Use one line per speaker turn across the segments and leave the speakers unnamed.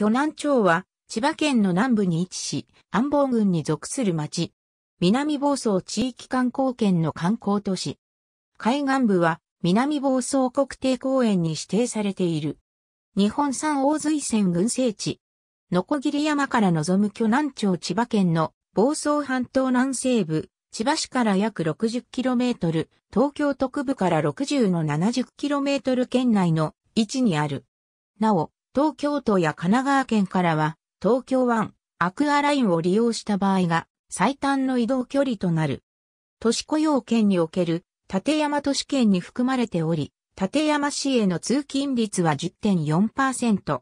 巨南町は、千葉県の南部に位置し、安房郡に属する町。南房総地域観光圏の観光都市。海岸部は、南房総国定公園に指定されている。日本三大水線群生地。のこぎり山から望む巨南町千葉県の房総半島南西部、千葉市から約 60km、東京都区部から60の 70km 圏内の位置にある。なお、東京都や神奈川県からは、東京湾、アクアラインを利用した場合が、最短の移動距離となる。都市雇用圏における、立山都市圏に含まれており、立山市への通勤率は10.4%。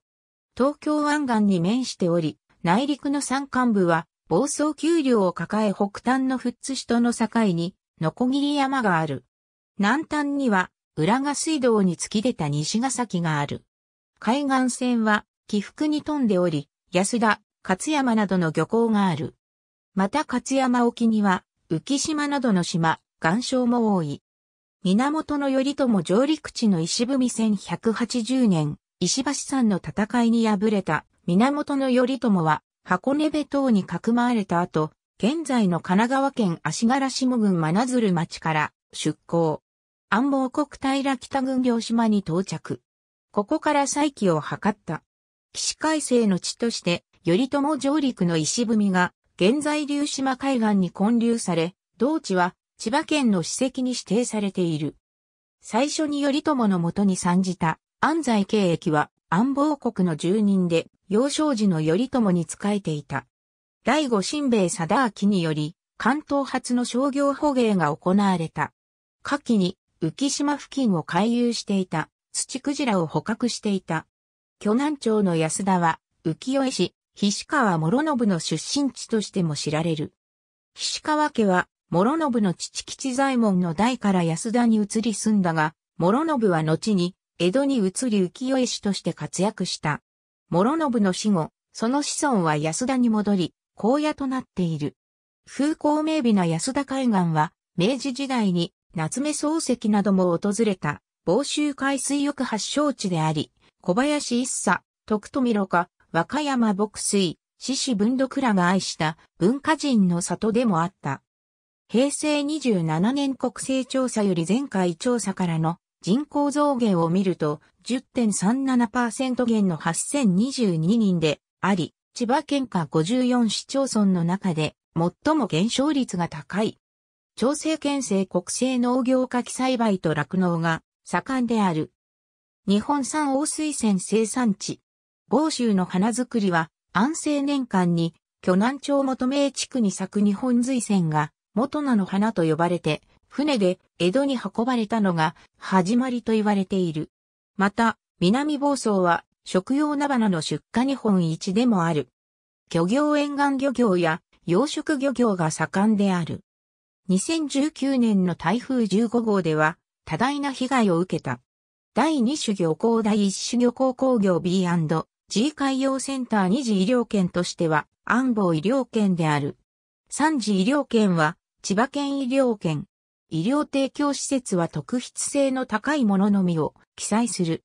東京湾岸に面しており、内陸の山間部は、暴走丘陵を抱え北端の富津市との境に、のこぎり山がある。南端には、浦賀水道に突き出た西ヶ崎がある。海岸線は起伏に富んでおり、安田、勝山などの漁港がある。また勝山沖には浮島などの島、岩礁も多い。源頼朝上陸地の石踏み1180年、石橋山の戦いに敗れた源頼朝は箱根部等にかくまわれた後、現在の神奈川県足柄下郡真鶴町から出港。安房国平北郡両島に到着。ここから再起を図った。起死回生の地として、頼朝上陸の石踏みが、現在流島海岸に建立され、同地は千葉県の史跡に指定されている。最初に頼朝のもとに参じた安西経駅は安房国の住人で幼少時の頼朝に仕えていた。第五新兵貞明により関東初の商業捕鯨が行われた。夏季に浮島付近を回遊していた土クジラを捕獲していた。巨南町の安田は、浮世絵師、菱川諸信の出身地としても知られる。菱川家は、諸信の父吉左衛門の代から安田に移り住んだが、諸信は後に、江戸に移り浮世絵師として活躍した。諸信の死後、その子孫は安田に戻り、荒野となっている。風光明媚な安田海岸は、明治時代に夏目漱石なども訪れた房州海水浴発祥地であり、小林一茶、徳富ろか、和歌山牧水、獅子文読らが愛した文化人の里でもあった。平成27年国勢調査より前回調査からの人口増減を見ると10.37%減の8022人であり、千葉県下54市町村の中で最も減少率が高い。調整県政国政農業化季栽培と酪農が盛んである。日本産大水泉生産地。豪州の花作りは安政年間に巨南町元名地区に咲く日本水泉が元名の花と呼ばれて船で江戸に運ばれたのが始まりと言われている。また南房総は食用菜花の出荷日本一でもある。漁業沿岸漁業や養殖漁業が盛んである。2019年の台風15号では多大な被害を受けた。第2種漁港第1種漁港工業 B&G 海洋センター2次医療圏としては安房医療圏である。3次医療圏は千葉県医療圏。医療提供施設は特筆性の高いもののみを記載する。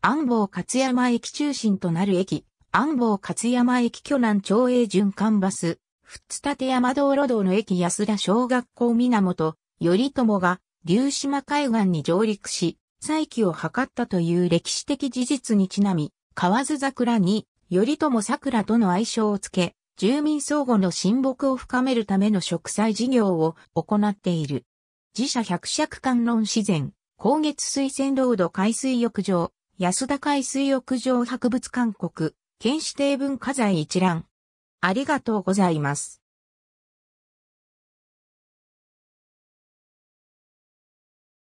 安房勝山駅中心となる駅、安房勝山駅巨南町営循環バス、ふつたて山道路道の駅安田小学校源、頼朝が竜島海岸に上陸し、再起を図ったという歴史的事実にちなみ、河津桜に、頼朝桜との愛称をつけ、住民相互の親睦を深めるための植栽事業を行っている。自社百尺観音自然、高月水仙ロード海水浴場、安田海水浴場博物館国、県指定文化財一覧。ありがとうございます。